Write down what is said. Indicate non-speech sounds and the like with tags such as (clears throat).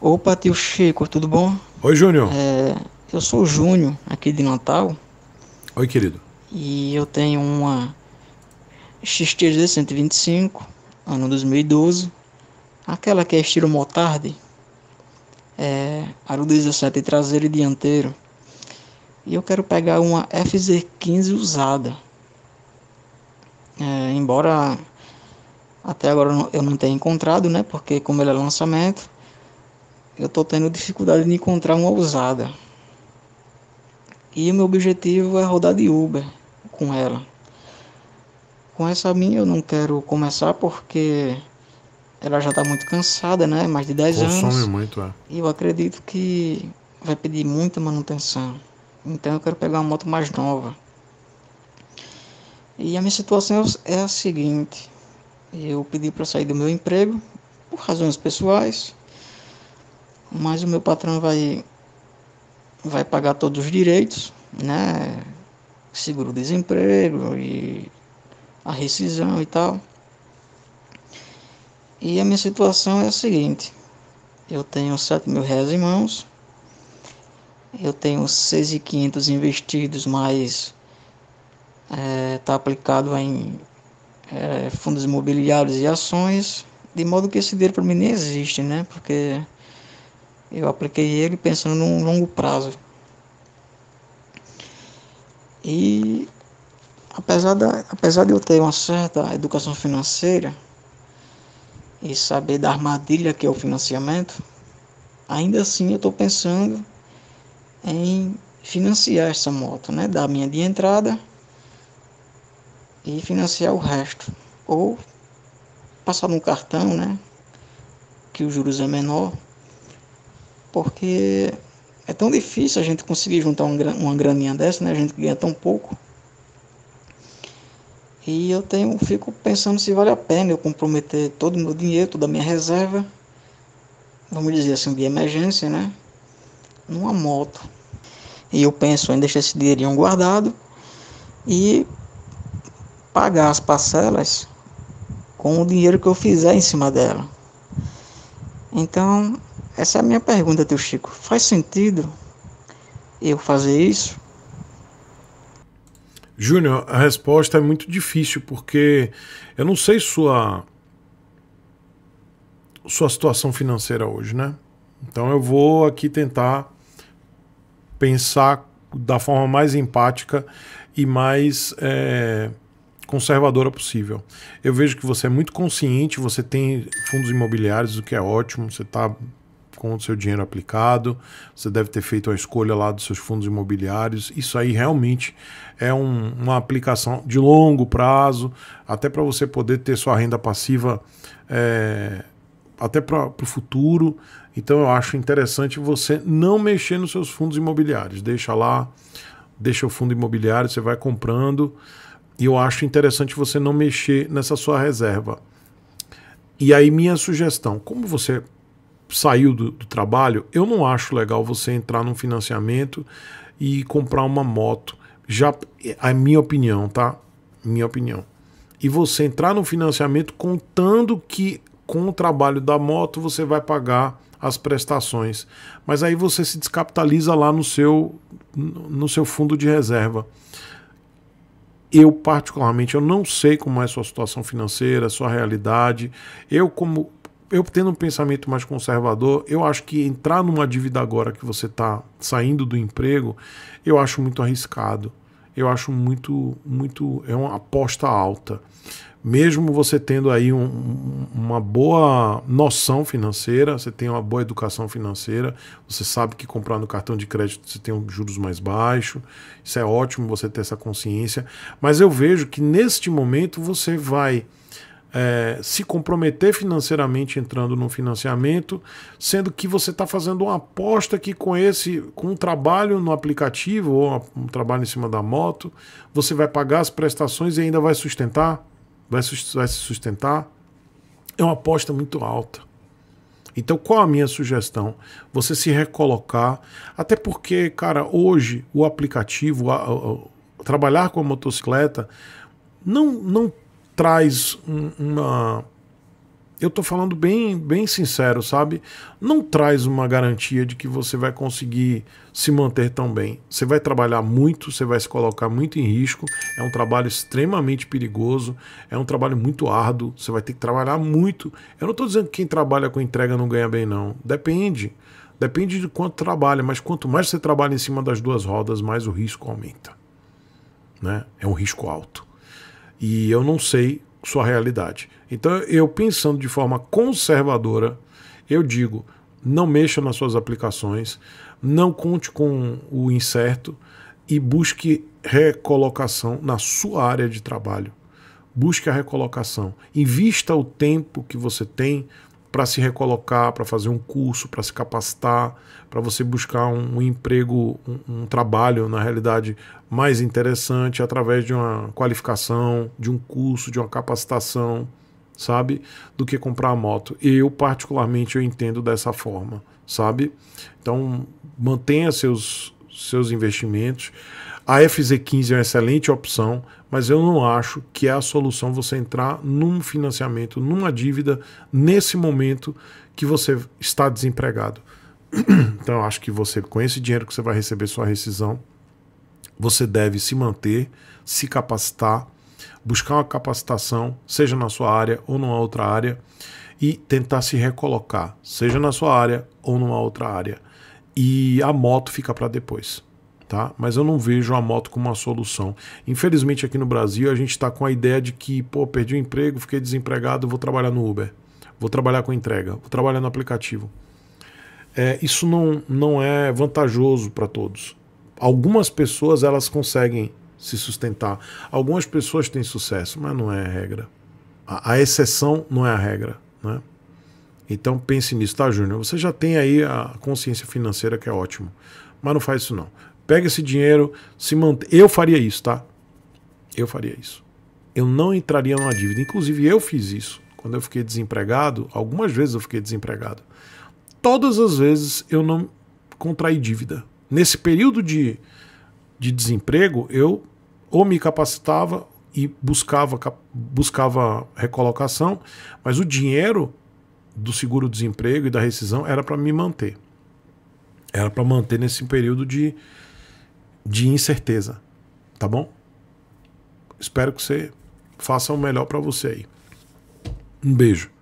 Opa, tio Chico, tudo bom? Oi, Júnior. É, eu sou o Júnior, aqui de Natal. Oi, querido. E eu tenho uma XTZ 125, ano 2012. Aquela que é estilo motarde. É, aro 17 traseiro e dianteiro. E eu quero pegar uma FZ15 usada. É, embora até agora eu não tenha encontrado, né? Porque como ele é lançamento eu estou tendo dificuldade de encontrar uma ousada. E o meu objetivo é rodar de Uber com ela. Com essa minha eu não quero começar porque ela já está muito cansada, né? Mais de 10 Consome anos. muito, é. E eu acredito que vai pedir muita manutenção. Então eu quero pegar uma moto mais nova. E a minha situação é a seguinte: eu pedi para sair do meu emprego por razões pessoais mas o meu patrão vai vai pagar todos os direitos, né? Seguro-desemprego e a rescisão e tal. E a minha situação é a seguinte: eu tenho 7 mil reais em mãos, eu tenho 6.500 investidos, mas está é, tá aplicado em é, fundos imobiliários e ações, de modo que esse dinheiro para mim nem existe, né? Porque eu apliquei ele pensando num longo prazo. E apesar, da, apesar de eu ter uma certa educação financeira e saber da armadilha que é o financiamento, ainda assim eu estou pensando em financiar essa moto, né? Dar minha de entrada e financiar o resto. Ou passar no cartão, né? Que o juros é menor porque é tão difícil a gente conseguir juntar uma graninha dessa, né? A gente ganha tão pouco. E eu tenho, fico pensando se vale a pena eu comprometer todo o meu dinheiro, toda a minha reserva, vamos dizer assim, de emergência, né? Numa moto. E eu penso em deixar esse dinheirinho guardado e pagar as parcelas com o dinheiro que eu fizer em cima dela. Então, essa é a minha pergunta, teu Chico. Faz sentido eu fazer isso? Júnior, a resposta é muito difícil porque eu não sei sua sua situação financeira hoje, né? Então eu vou aqui tentar pensar da forma mais empática e mais é, conservadora possível. Eu vejo que você é muito consciente, você tem fundos imobiliários, o que é ótimo, você está com o seu dinheiro aplicado, você deve ter feito a escolha lá dos seus fundos imobiliários. Isso aí realmente é um, uma aplicação de longo prazo, até para você poder ter sua renda passiva é, até para o futuro. Então eu acho interessante você não mexer nos seus fundos imobiliários. Deixa lá, deixa o fundo imobiliário, você vai comprando. E eu acho interessante você não mexer nessa sua reserva. E aí, minha sugestão: como você saiu do, do trabalho, eu não acho legal você entrar num financiamento e comprar uma moto. Já é a minha opinião, tá? Minha opinião. E você entrar no financiamento contando que com o trabalho da moto você vai pagar as prestações. Mas aí você se descapitaliza lá no seu no seu fundo de reserva. Eu particularmente eu não sei como é a sua situação financeira, a sua realidade. Eu como eu tendo um pensamento mais conservador, eu acho que entrar numa dívida agora que você está saindo do emprego, eu acho muito arriscado. Eu acho muito, muito. É uma aposta alta. Mesmo você tendo aí um, uma boa noção financeira, você tem uma boa educação financeira, você sabe que comprar no cartão de crédito você tem um juros mais baixos, isso é ótimo você ter essa consciência. Mas eu vejo que neste momento você vai é, se comprometer financeiramente entrando num financiamento, sendo que você está fazendo uma aposta que com esse, com um trabalho no aplicativo ou um trabalho em cima da moto, você vai pagar as prestações e ainda vai sustentar, vai, vai se sustentar. É uma aposta muito alta. Então, qual a minha sugestão? Você se recolocar, até porque, cara, hoje o aplicativo, a, a, a, trabalhar com a motocicleta, não, não traz uma. Eu tô falando bem, bem sincero, sabe? Não traz uma garantia de que você vai conseguir se manter tão bem. Você vai trabalhar muito, você vai se colocar muito em risco. É um trabalho extremamente perigoso, é um trabalho muito árduo. Você vai ter que trabalhar muito. Eu não tô dizendo que quem trabalha com entrega não ganha bem, não. Depende. Depende de quanto trabalha, mas quanto mais você trabalha em cima das duas rodas, mais o risco aumenta. Né? É um risco alto e eu não sei sua realidade. Então, eu pensando de forma conservadora, eu digo: não mexa nas suas aplicações, não conte com o incerto e busque recolocação na sua área de trabalho. Busque a recolocação. Invista o tempo que você tem para se recolocar, para fazer um curso, para se capacitar, para você buscar um, emprego, um, um, trabalho, na realidade, mais interessante através de uma qualificação, de um curso, de uma capacitação, sabe? Do que comprar a moto. Eu, particularmente, eu entendo dessa forma, sabe? Então, mantenha seus, seus investimentos. A FZ15 é uma excelente opção, mas eu não acho que é a solução você entrar num financiamento, numa dívida, nesse momento que você está desempregado. (clears throat) Então eu acho que você, com esse dinheiro que você vai receber sua rescisão, você deve se manter, se capacitar, buscar uma capacitação, seja na sua área ou numa outra área, e tentar se recolocar, seja na sua área ou numa outra área. E a moto fica para depois tá? Mas eu não vejo a moto como uma solução. Infelizmente aqui no Brasil a gente está com a ideia de que, pô, perdi o emprego, fiquei desempregado, vou trabalhar no Uber, vou trabalhar com entrega, vou trabalhar no aplicativo. É, isso não, não é vantajoso para todos. Algumas pessoas elas conseguem se sustentar, algumas pessoas têm sucesso, mas não é a regra. A, a exceção não é a regra, né? Então pense nisso, tá, Júnior? Você já tem aí a consciência financeira que é ótimo. Mas não faz isso não pega esse dinheiro, se mantém. Eu faria isso, tá? Eu faria isso. Eu não entraria numa dívida. Inclusive, eu fiz isso. Quando eu fiquei desempregado, algumas vezes eu fiquei desempregado. Todas as vezes eu não contraí dívida. Nesse período de, de desemprego, eu ou me capacitava e buscava, buscava recolocação, mas o dinheiro do seguro-desemprego e da rescisão era para me manter. Era para manter nesse período de, de incerteza, tá bom? Espero que você faça o melhor para você aí. Um beijo.